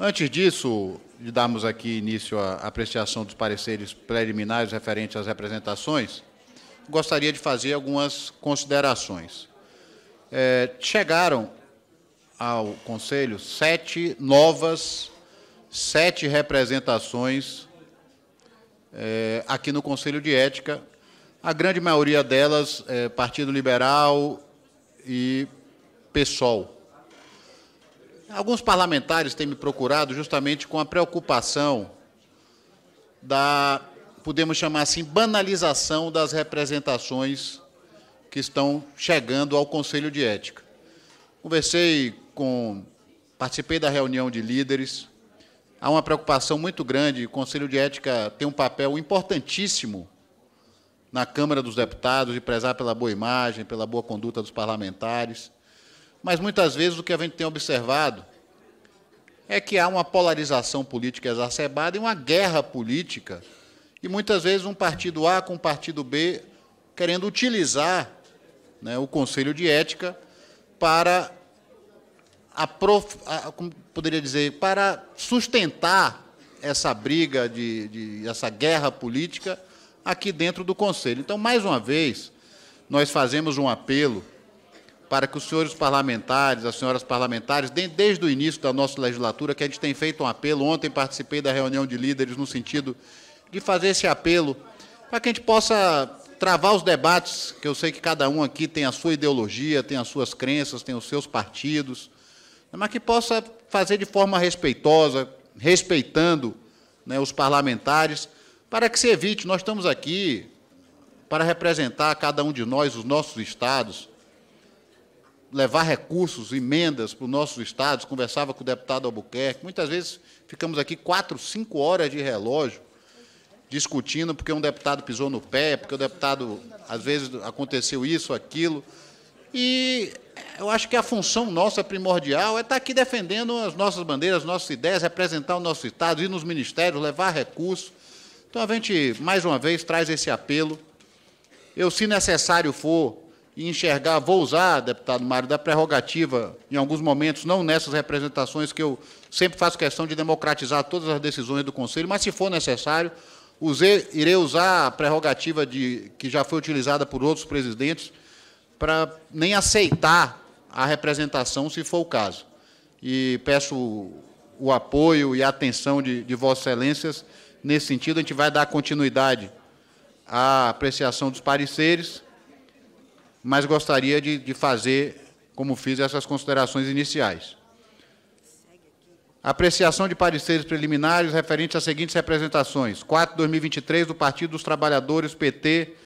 Antes disso, de darmos aqui início à apreciação dos pareceres preliminares referentes às representações, gostaria de fazer algumas considerações. É, chegaram ao Conselho sete novas, sete representações é, aqui no Conselho de Ética, a grande maioria delas é Partido Liberal e PSOL. Alguns parlamentares têm me procurado justamente com a preocupação da, podemos chamar assim, banalização das representações que estão chegando ao Conselho de Ética. Conversei com, participei da reunião de líderes. Há uma preocupação muito grande. O Conselho de Ética tem um papel importantíssimo na Câmara dos Deputados de prezar pela boa imagem, pela boa conduta dos parlamentares. Mas muitas vezes o que a gente tem observado é que há uma polarização política exacerbada e uma guerra política, e muitas vezes um partido A com um partido B querendo utilizar né, o Conselho de Ética para a prof... a, como poderia dizer, para sustentar essa briga de, de essa guerra política aqui dentro do Conselho. Então, mais uma vez, nós fazemos um apelo para que os senhores parlamentares, as senhoras parlamentares, desde o início da nossa legislatura, que a gente tem feito um apelo, ontem participei da reunião de líderes no sentido de fazer esse apelo, para que a gente possa travar os debates, que eu sei que cada um aqui tem a sua ideologia, tem as suas crenças, tem os seus partidos, mas que possa fazer de forma respeitosa, respeitando né, os parlamentares, para que se evite, nós estamos aqui para representar cada um de nós, os nossos estados, levar recursos, emendas para os nossos estados, conversava com o deputado Albuquerque. Muitas vezes ficamos aqui quatro, cinco horas de relógio discutindo porque um deputado pisou no pé, porque o deputado, às vezes, aconteceu isso, aquilo. E eu acho que a função nossa primordial é estar aqui defendendo as nossas bandeiras, as nossas ideias, representar o nosso Estado, ir nos ministérios, levar recursos. Então, a gente, mais uma vez, traz esse apelo. Eu, se necessário for, e enxergar, vou usar, deputado Mário, da prerrogativa, em alguns momentos, não nessas representações que eu sempre faço questão de democratizar todas as decisões do Conselho, mas se for necessário, usei, irei usar a prerrogativa de, que já foi utilizada por outros presidentes para nem aceitar a representação, se for o caso. E peço o apoio e a atenção de, de Vossas Excelências nesse sentido. A gente vai dar continuidade à apreciação dos pareceres mas gostaria de, de fazer, como fiz, essas considerações iniciais. Apreciação de pareceres preliminares referentes às seguintes representações. 4-2023 do Partido dos Trabalhadores, PT.